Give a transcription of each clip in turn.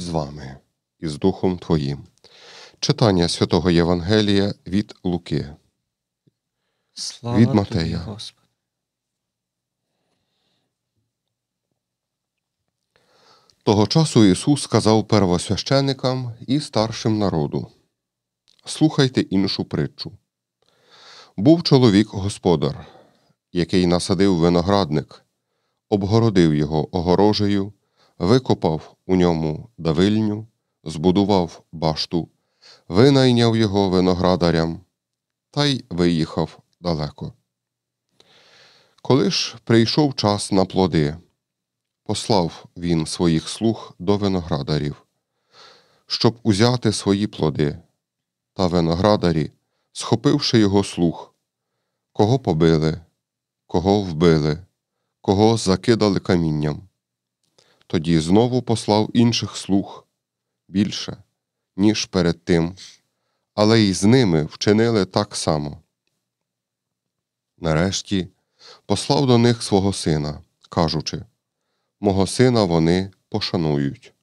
з вами і з Духом Твоїм. Читання святого Євангелія від Луки. Слава від Матея. Тобі, Господи. Того часу Ісус сказав первосвященикам і старшим народу Слухайте іншу притчу. Був чоловік господар, який насадив виноградник, обгородив його огорожею викопав у ньому давильню, збудував башту, винайняв його виноградарям та й виїхав далеко. Коли ж прийшов час на плоди, послав він своїх слуг до виноградарів, щоб узяти свої плоди, та виноградарі, схопивши його слуг, кого побили, кого вбили, кого закидали камінням тоді знову послав інших слуг більше, ніж перед тим, але й з ними вчинили так само. Нарешті послав до них свого сина, кажучи Мого сина вони пошанують.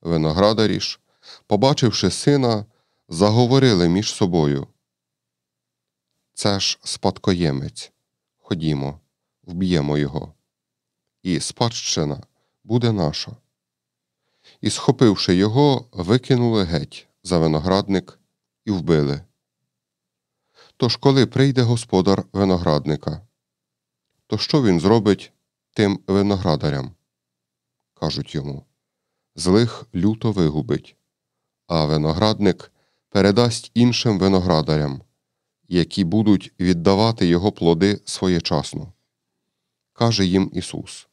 Виноградарі ж, побачивши сина, заговорили між собою. Це ж спадкоємець. Ходімо, вб'ємо його. І спадщина буде наша. І, схопивши його, викинули геть за виноградник і вбили. Тож, коли прийде господар виноградника, то що він зробить тим виноградарям? кажуть йому. Злих люто вигубить, а виноградник передасть іншим виноградарям, які будуть віддавати його плоди своєчасно. Каже їм Ісус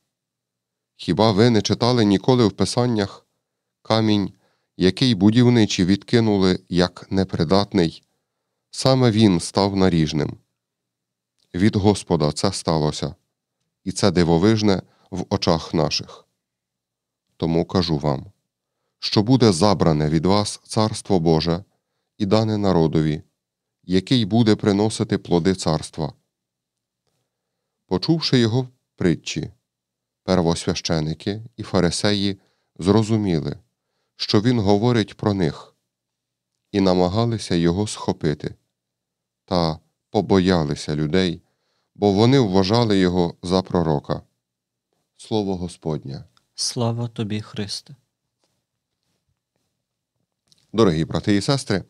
Хіба ви не читали ніколи в писаннях камінь, який будівничі відкинули як непридатний, саме він став наріжним. Від Господа це сталося, і це дивовижне в очах наших. Тому кажу вам, що буде забране від вас Царство Боже і дане народові, який буде приносити плоди царства. Почувши його притчі. Первосвященики і фарисеї зрозуміли, що він говорить про них, і намагалися його схопити, та побоялися людей, бо вони вважали його за пророка. Слово Господнє. Слава тобі, Христе. Дорогі брати і сестри.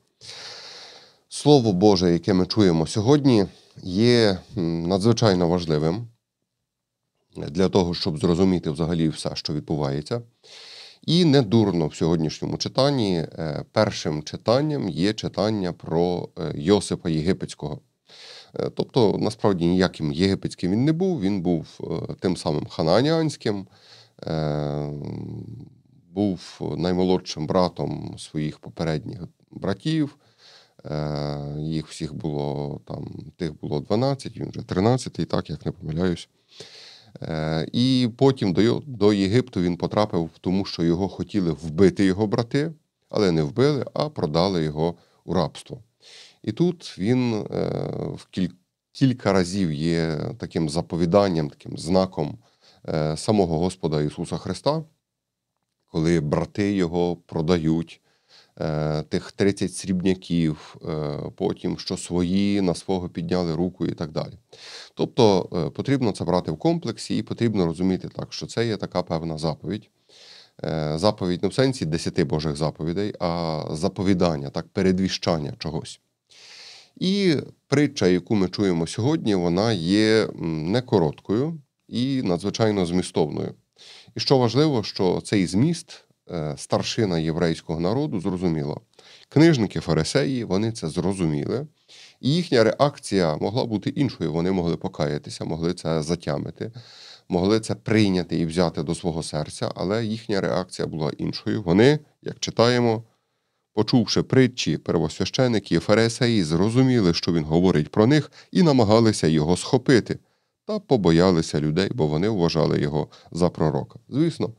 Слово Боже, яке ми чуємо сьогодні, є надзвичайно важливим. Е, для того, щоб зрозуміти взагалі все, що відбувається. І недурно в сьогоднішньому читанні е, першим читанням є читання про е, Йосипа Єгипетського. Тобто, насправді ніяким єгипетським він не був, він був тим самим хананіанським, був наймолодшим братом своїх попередніх братів. Їх всіх було там, тих було 12, він вже 13-й, так як не помиляюсь. Е, і потім до Єгипту він потрапив, тому що його хотіли вбити його брати, але не вбили, а продали його у рабство. І тут він е, в кілька разів є таким заповіданням, таким знаком е, самого Господа Ісуса Христа, коли брати його продають Е, тих 30 срібняків, е, потім що свої на свого підняли руку і так далі. Тобто е, потрібно це брати в комплексі і потрібно розуміти так, що це є така певна заповідь. Заповідь не в сенсі десяти Божих заповідей, а заповідання, так, передвіщання чогось. І притча, яку ми чуємо сьогодні, вона є не короткою і надзвичайно змістовною. І що важливо, що цей зміст Е, старшина єврейського народу зрозуміла. Книжники фарисеї вони це зрозуміли, і їхня реакція могла бути іншою. Вони могли покаятися, могли це затямити, могли це прийняти і взяти до свого серця, але їхня реакція була іншою. Вони, як читаємо, почувши притчі первосвящеників, фарисеї зрозуміли, що він говорить про них, і намагалися його схопити, та побоялися людей, бо вони вважали його за пророка. Звісно,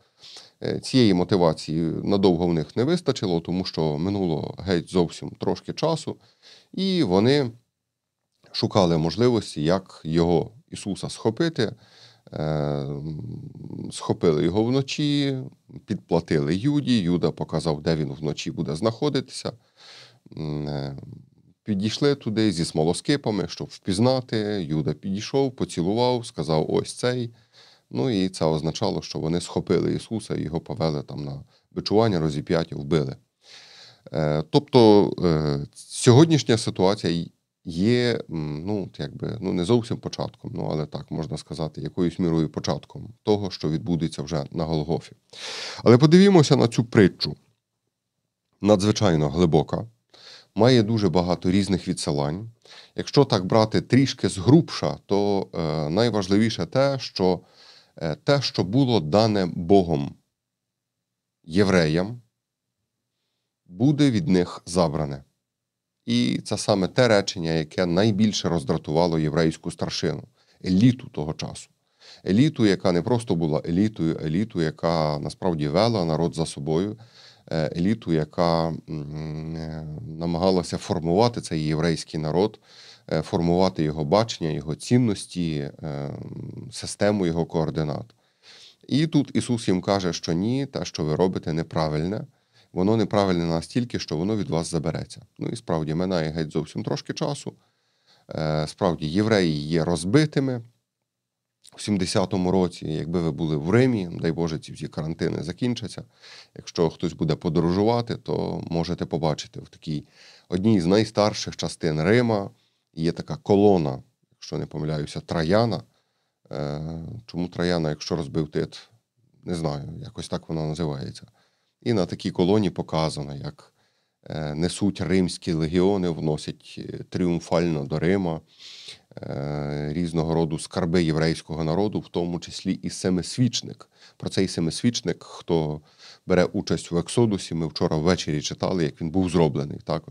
Е, цієї мотивації надовго в них не вистачило, тому що минуло геть зовсім трошки часу, і вони шукали можливості, як його Ісуса схопити. Е, схопили його вночі, підплатили Юді. Юда показав, де він вночі буде знаходитися. Е, підійшли туди зі смолоскипами, щоб впізнати. Юда підійшов, поцілував, сказав: ось цей. Ну і це означало, що вони схопили Ісуса і його повели там на бичування, розіп'яття, вбили. Е, тобто е, сьогоднішня ситуація є ну, якби, ну, не зовсім початком, ну але так можна сказати, якоюсь мірою початком того, що відбудеться вже на Голгофі. Але подивімося на цю притчу. Надзвичайно глибока, має дуже багато різних відсилань. Якщо так брати трішки згрубша, то е, найважливіше те, що Е, те, що було дане Богом євреям, буде від них забране. І це саме те речення, яке найбільше роздратувало єврейську старшину, еліту того часу. Еліту, яка не просто була елітою, еліту, яка насправді вела народ за собою, е, еліту, яка е, намагалася формувати цей єврейський народ. Е, формувати його бачення, його цінності, е, систему його координат. І тут Ісус їм каже, що ні, те, що ви робите, неправильне. Воно неправильне настільки, що воно від вас забереться. Ну і справді минає геть зовсім трошки часу. Е, справді, євреї є розбитими. в 70-му році, якби ви були в Римі, дай Боже, ці всі карантини закінчаться. Якщо хтось буде подорожувати, то можете побачити в такій одній з найстарших частин Рима Є така колона, якщо не помиляюся, Траяна. Е, чому Траяна, якщо розбив тит, не знаю, якось так вона називається. І на такій колоні показано, як е, несуть римські легіони, вносять е, тріумфально до Рима різного роду скарби єврейського народу, в тому числі і семисвічник. Про цей семисвічник, хто бере участь в Ексодусі, ми вчора ввечері читали, як він був зроблений. Так?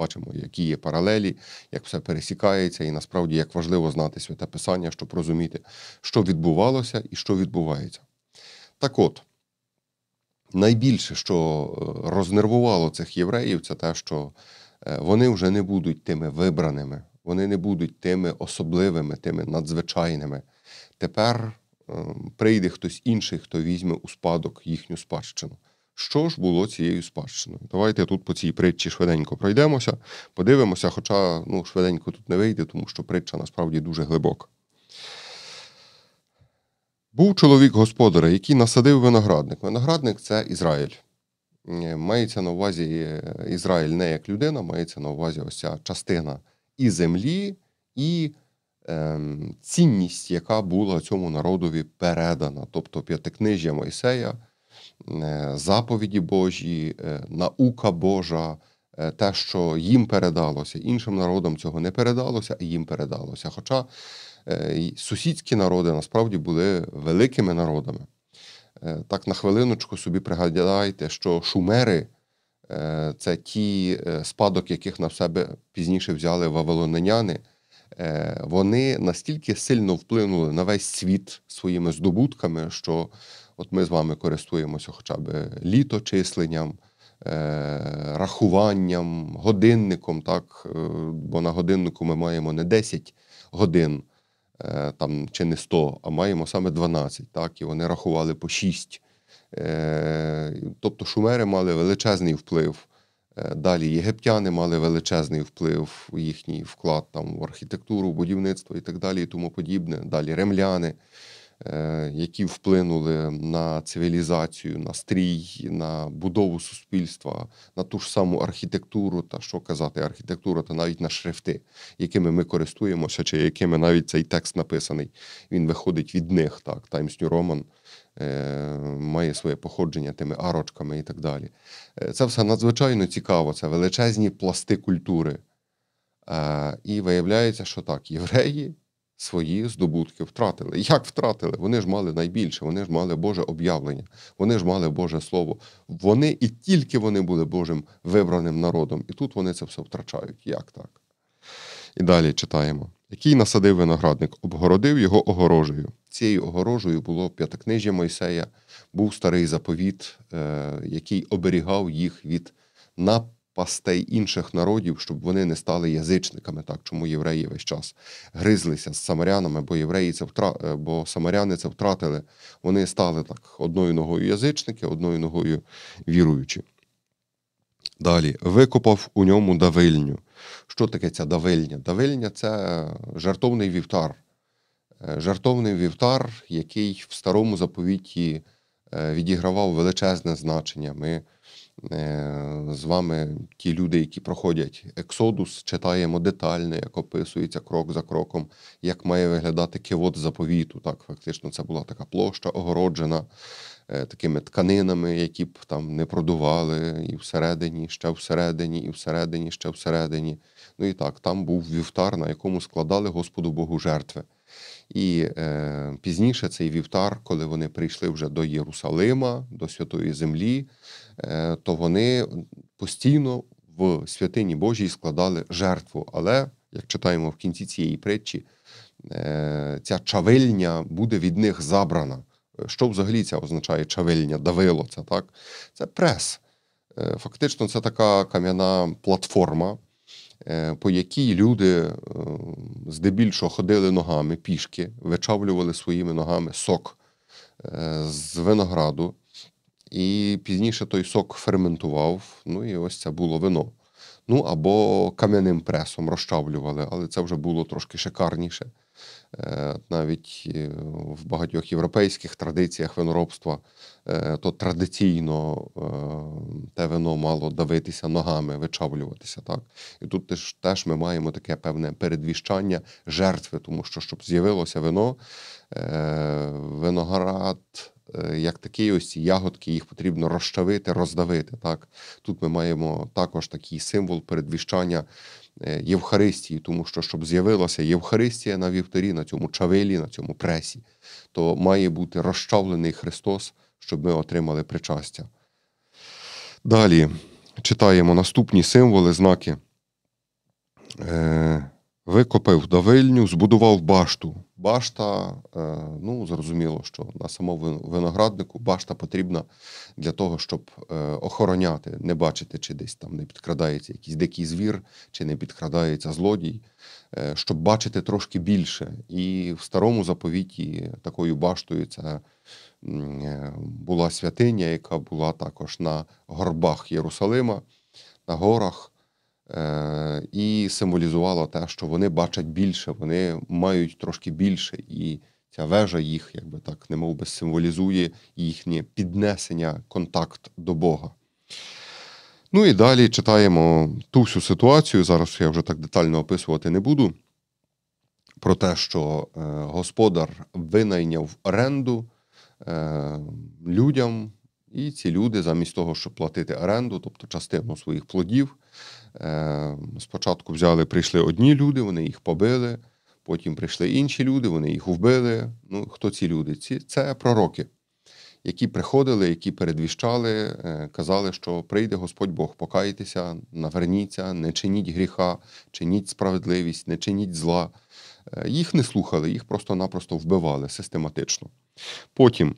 бачимо, які є паралелі, як все пересікається, і насправді як важливо знати святе писання, щоб розуміти, що відбувалося і що відбувається. Так от. Найбільше, що е, рознервувало цих євреїв, це те, що е, вони вже не будуть тими вибраними, вони не будуть тими особливими, тими надзвичайними. Тепер ем, прийде хтось інший, хто візьме у спадок їхню спадщину що ж було цією спадщиною. Давайте тут по цій притчі швиденько пройдемося, подивимося, хоча ну, швиденько тут не вийде, тому що притча насправді дуже глибока. Був чоловік господаря, який насадив виноградник. Виноградник це Ізраїль. Е, мається на увазі е, Ізраїль не як людина, мається на увазі ось ця частина і землі, і е, цінність, яка була цьому народові передана. Тобто п'ятикнижжя Мойсея Е, заповіді Божі, е, наука Божа, е, те, що їм передалося. Іншим народам цього не передалося, а їм передалося. Хоча сусідські народи насправді були великими народами. Так на хвилиночку собі пригадайте, що шумери це ті спадок, яких на себе пізніше взяли вавилоняни. Вони настільки сильно вплинули на весь світ своїми здобутками, що От ми з вами користуємося хоча б літочисленням, е, рахуванням, годинником, так? Е, бо на годиннику ми маємо не 10 годин е, там, чи не 100, а маємо саме 12. так? І вони рахували по 6. Тобто шумери мали величезний вплив. Далі єгиптяни мали величезний вплив їхній вклад там в архітектуру, будівництво і так далі, і тому подібне. Далі римляни. Е, які вплинули на цивілізацію, на стрій, на будову суспільства, на ту ж саму архітектуру, та що казати, архітектуру, та навіть на шрифти, якими ми користуємося, чи якими навіть цей текст написаний, він виходить від них. Так, Times New Roman е, має своє походження тими арочками і так далі. Е, це все надзвичайно цікаво. Це величезні пласти культури. І виявляється, що так, євреї свої здобутки втратили. Як втратили? Вони ж мали найбільше, вони ж мали Боже об'явлення, вони ж мали Боже Слово. Вони і тільки вони були Божим вибраним народом. І тут вони це все втрачають. Як так? І далі читаємо. Який насадив виноградник, обгородив його огорожею. Цією огорожею було п'ятикнижжя Мойсея, був старий заповіт, е, який оберігав їх від нападу пастей інших народів, щоб вони не стали язичниками, так чому євреї весь час гризлися з самарянами, бо євреї це втра... Е, бо самаряни це втратили. Вони стали так одною ногою язичники, одною ногою віруючі. Далі викопав у ньому давильню. Що таке ця давильня? Давильня це е, жартовний вівтар. Е, жартовний вівтар, який в старому заповіті відігравав величезне значення. Ми Е, з вами ті люди, які проходять Ексодус, читаємо детально, як описується крок за кроком, як має виглядати кивот заповіту. Так, фактично, це була така площа огороджена е, такими тканинами, які б там не продували, і всередині, ще всередині, і всередині, ще всередині. Ну і так, там був вівтар, на якому складали Господу Богу жертви. І е, пізніше цей вівтар, коли вони прийшли вже до Єрусалима, до Святої Землі, е, то вони постійно в святині Божій складали жертву. Але, як читаємо в кінці цієї притчі, е, ця чавильня буде від них забрана. Що взагалі це означає чавильня, давило це так? Це прес. Е, фактично, це така кам'яна платформа. Е, по якій люди е, здебільшого ходили ногами пішки, вичавлювали своїми ногами сок е, з винограду, і пізніше той сок ферментував. Ну і ось це було вино. Ну або кам'яним пресом розчавлювали, але це вже було трошки шикарніше. Е, навіть е, в багатьох європейських традиціях виноробства, е, то традиційно те вино мало давитися ногами, вичавлюватися. Так? І тут теж, теж ми маємо таке певне передвіщання жертви, тому що, щоб з'явилося вино, виноград. Як такі ось ці ягодки, їх потрібно розчавити, роздавити. Так? Тут ми маємо також такий символ передвіщання Е, Євхаристії, тому що щоб з'явилася Євхаристія на вівторі, на цьому чавелі, на цьому пресі, то має бути розчавлений Христос, щоб ми отримали причастя. Далі читаємо наступні символи, знаки. Е, Викопив давильню, збудував башту. Башта, е, ну зрозуміло, що на самому винограднику башта потрібна для того, щоб е, охороняти, не бачити, чи десь там не підкрадається якийсь дикий звір, чи не підкрадається злодій, е, щоб бачити трошки більше. І в старому заповіті такою баштою це була святиня, яка була також на горбах Єрусалима, на горах. Е, і символізувало те, що вони бачать більше, вони мають трошки більше. І ця вежа їх, якби так, не мов би, символізує їхнє піднесення, контакт до Бога. Ну і далі читаємо ту всю ситуацію. Зараз я вже так детально описувати не буду. Про те, що е, господар винайняв оренду е, людям, і ці люди, замість того, щоб платити оренду, тобто частину своїх плодів, Ем, спочатку взяли, прийшли одні люди, вони їх побили, потім прийшли інші люди, вони їх вбили. Ну, Хто ці люди? Ці Це пророки, які приходили, які передвіщали, е, казали, що прийде Господь Бог, покайтеся, наверніться, не чиніть гріха, чиніть справедливість, не чиніть зла. Е, їх не слухали, їх просто-напросто вбивали систематично. Потім,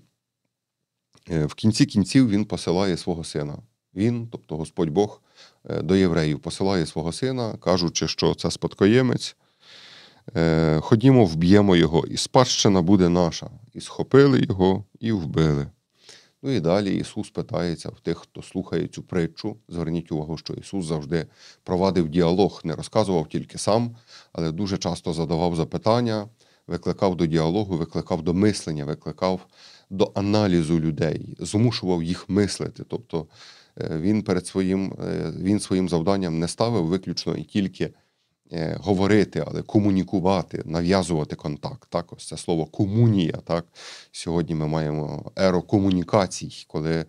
е, в кінці кінців, він посилає свого сина. Він, тобто Господь Бог. Е, до євреїв, посилає свого сина, кажучи, що це спадкоємець. Е, ходімо, вб'ємо його, і спадщина буде наша. І схопили його, і вбили. Ну і далі Ісус питається в тих, хто слухає цю притчу. Зверніть увагу, що Ісус завжди провадив діалог, не розказував тільки сам, але дуже часто задавав запитання, викликав до діалогу, викликав до мислення, викликав до аналізу людей, змушував їх мислити. Тобто Е, він перед своїм е, він своїм завданням не ставив виключно і тільки е, говорити, але комунікувати, нав'язувати контакт. Так, ось це слово комунія. Так сьогодні ми маємо еру комунікацій, коли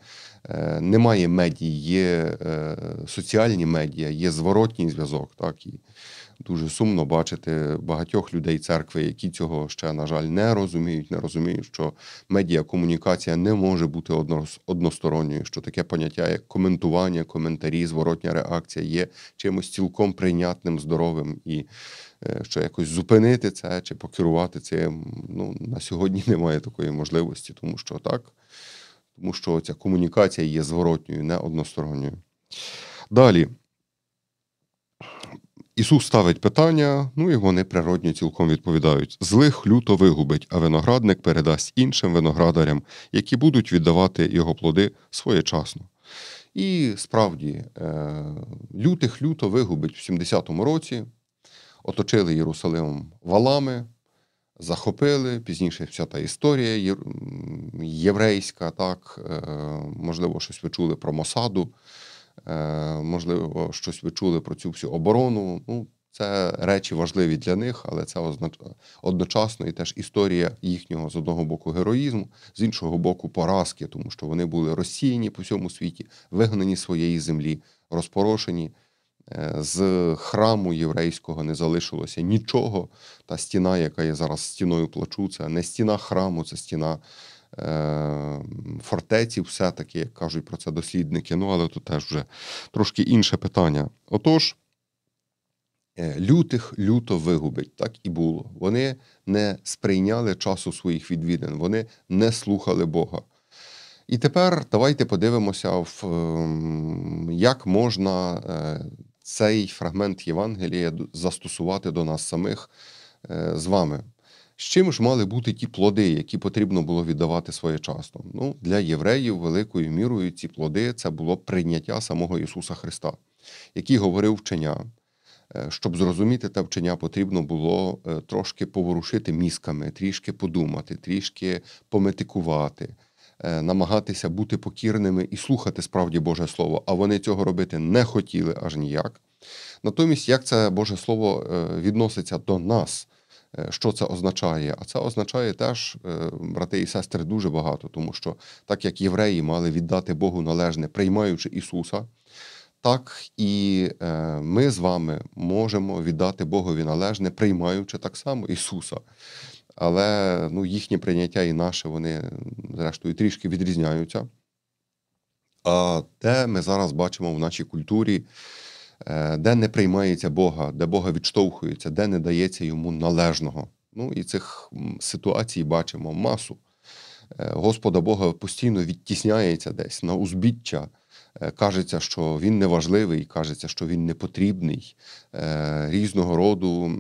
Е, немає медії, є е, соціальні медіа, є зворотній зв'язок. Так і дуже сумно бачити багатьох людей церкви, які цього ще, на жаль, не розуміють, не розуміють, що медіакомунікація не може бути односторонньою, що таке поняття, як коментування, коментарі, зворотня реакція є чимось цілком прийнятним, здоровим і. Е, що якось зупинити це чи покерувати цим ну на сьогодні немає такої можливості, тому що так тому що ця комунікація є зворотньою, не односторонньою. Далі. Ісус ставить питання, ну і вони природньо цілком відповідають: злих люто вигубить, а виноградник передасть іншим виноградарям, які будуть віддавати його плоди своєчасно. І справді, е, лютих люто вигубить в 70-му році, оточили Єрусалим валами, захопили. Пізніше вся та історія єврейська, так е, можливо, щось ви чули про Мосаду, е, можливо, щось ви чули про цю всю оборону. Ну, це речі важливі для них, але це означ... одночасно і теж історія їхнього з одного боку героїзму, з іншого боку, поразки, тому що вони були розсіяні по всьому світі, вигнані з своєї землі, розпорошені. Е, з храму єврейського не залишилося нічого. Та стіна, яка є зараз стіною плачу, це не стіна храму, це стіна е, фортеці, все-таки, як кажуть про це дослідники. Ну, але тут теж вже трошки інше питання. Отож, е, лютих люто вигубить, так і було. Вони не сприйняли часу своїх відвідин, вони не слухали Бога. І тепер давайте подивимося, ем, як можна е, цей фрагмент Євангелія застосувати до нас самих е, з вами. З чим ж мали бути ті плоди, які потрібно було віддавати своєчасно? Ну, Для євреїв великою мірою ці плоди це було прийняття самого Ісуса Христа, який говорив вчення. Е, щоб зрозуміти те вчення, потрібно було е, трошки поворушити мізками, трішки подумати, трішки пометикувати. Е, намагатися бути покірними і слухати справді Боже Слово, а вони цього робити не хотіли аж ніяк. Натомість, як це Боже Слово е, відноситься до нас? Е, що це означає? А це означає теж, брати і сестри, дуже багато, тому що так як євреї мали віддати Богу належне, приймаючи Ісуса, так і ми з вами можемо віддати Богові належне, приймаючи так само Ісуса. Але ну, їхнє прийняття і наше, вони, зрештою, трішки відрізняються. А те ми зараз бачимо в нашій культурі, е, де не приймається Бога, де Бога відштовхується, де не дається йому належного. Ну і цих ситуацій бачимо масу. Е, Господа Бога постійно відтісняється десь на узбіччя. Е, кажеться, що він неважливий, кажеться, що він не потрібний е, різного роду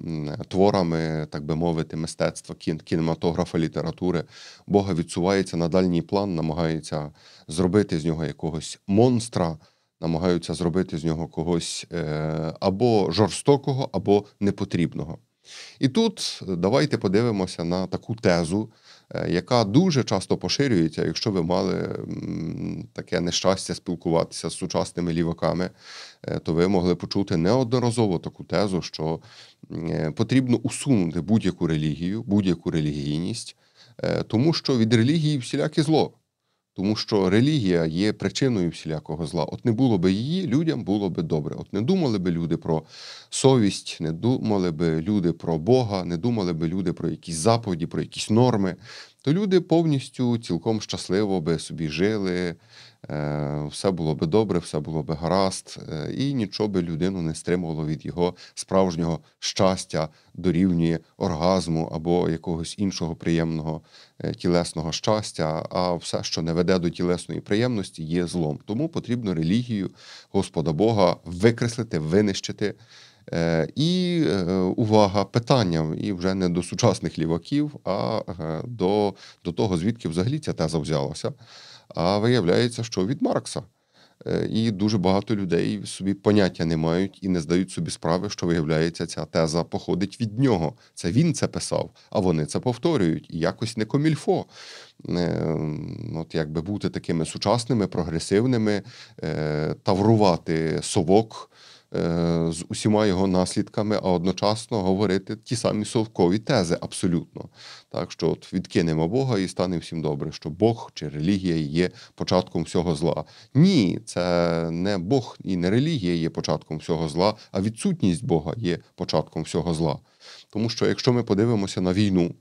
творами, так би мовити, мистецтва, кінематографа, літератури. Бога відсувається на дальній план, намагаються зробити з нього якогось монстра. Намагаються зробити з нього когось е, або жорстокого, або непотрібного. І тут давайте подивимося на таку тезу, Е, яка дуже часто поширюється, якщо ви мали таке нещастя спілкуватися з сучасними ліваками, е, то ви могли почути неодноразово таку тезу, що е, потрібно усунути будь-яку релігію, будь-яку релігійність, тому що від релігії всіляке зло. Тому що релігія є причиною всілякого зла. От не було би її, людям було би добре. От не думали би люди про совість, не думали би люди про Бога, не думали би люди про якісь заповіді, про якісь норми, то люди повністю цілком щасливо би собі жили, Е, все було би добре, все було би гаразд, е, і нічого би людину не стримувало від його справжнього щастя до дорівнює оргазму або якогось іншого приємного е, тілесного щастя. А все, що не веде до тілесної приємності, є злом. Тому потрібно релігію Господа Бога викреслити, винищити. І увага питання і вже не до сучасних ліваків, а до, до того, звідки взагалі ця теза взялася а виявляється, що від Маркса. Е, і дуже багато людей собі поняття не мають і не здають собі справи, що виявляється, ця теза походить від нього. Це він це писав, а вони це повторюють. І якось не комільфо. Е, от якби бути такими сучасними, прогресивними, е, таврувати совок Е, з усіма його наслідками, а одночасно говорити ті самі совкові тези абсолютно. Так що от відкинемо Бога і стане всім добре, що Бог чи релігія є початком всього зла. Ні, це не Бог і не релігія є початком всього зла, а відсутність Бога є початком всього зла. Тому що якщо ми подивимося на війну,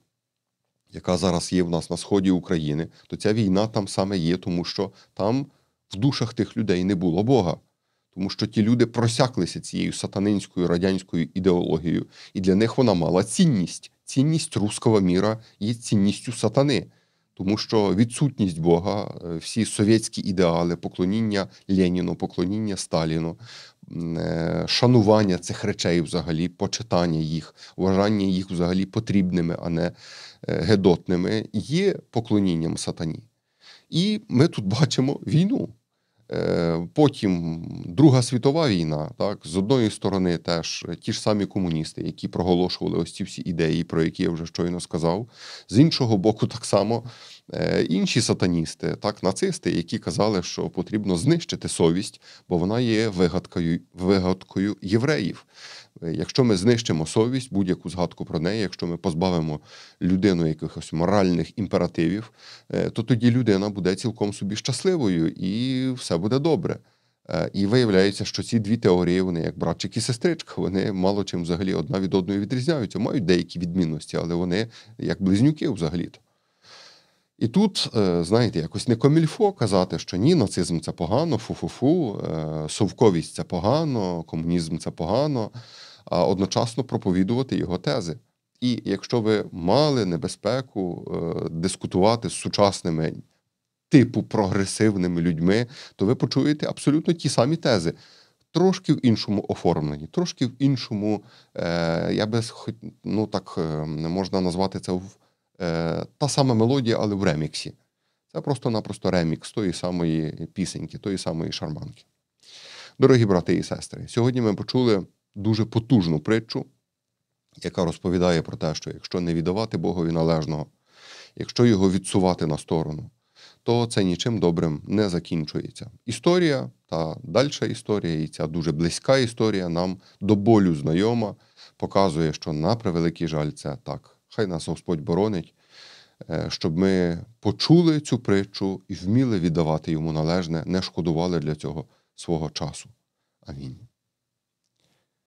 яка зараз є в нас на сході України, то ця війна там саме є, тому що там в душах тих людей не було Бога тому що ті люди просяклися цією сатанинською радянською ідеологією, і для них вона мала цінність. Цінність руского міра є цінністю сатани, тому що відсутність Бога, е, всі совєтські ідеали, поклоніння Леніну, поклоніння Сталіну, е, шанування цих речей, взагалі, почитання їх, вважання їх взагалі потрібними, а не е, гедотними, є поклонінням сатані. І ми тут бачимо війну. Е, потім Друга світова війна, так з одної сторони, теж ті ж самі комуністи, які проголошували ось ці всі ідеї, про які я вже щойно сказав. З іншого боку, так само е, інші сатаністи, так нацисти, які казали, що потрібно знищити совість, бо вона є вигадкою вигадкою євреїв. Е, якщо ми знищимо совість, будь-яку згадку про неї, якщо ми позбавимо людину якихось моральних імперативів, е, то тоді людина буде цілком собі щасливою і все буде добре. Е, і виявляється, що ці дві теорії, вони як братчик і сестричка, вони мало чим взагалі одна від одної відрізняються, мають деякі відмінності, але вони як близнюки взагалі-то. І тут, знаєте, якось не комільфо казати, що ні, нацизм це погано, фу-фу-фу, совковість це погано, комунізм це погано а одночасно проповідувати його тези. І якщо ви мали небезпеку е, дискутувати з сучасними типу прогресивними людьми, то ви почуєте абсолютно ті самі тези. Трошки в іншому оформленні, трошки в іншому, е, я би ну так е, можна назвати це е, та сама мелодія, але в реміксі. Це просто-напросто ремікс тої самої пісеньки, тої самої шарманки. Дорогі брати і сестри, сьогодні ми почули дуже потужну притчу, яка розповідає про те, що якщо не віддавати Богові належного, якщо його відсувати на сторону, то це нічим добрим не закінчується. Історія та дальша історія, і ця дуже близька історія, нам до болю знайома, показує, що на превеликий жаль, це так. Хай нас Господь боронить, е, щоб ми почули цю притчу і вміли віддавати йому належне, не шкодували для цього свого часу. Амінь.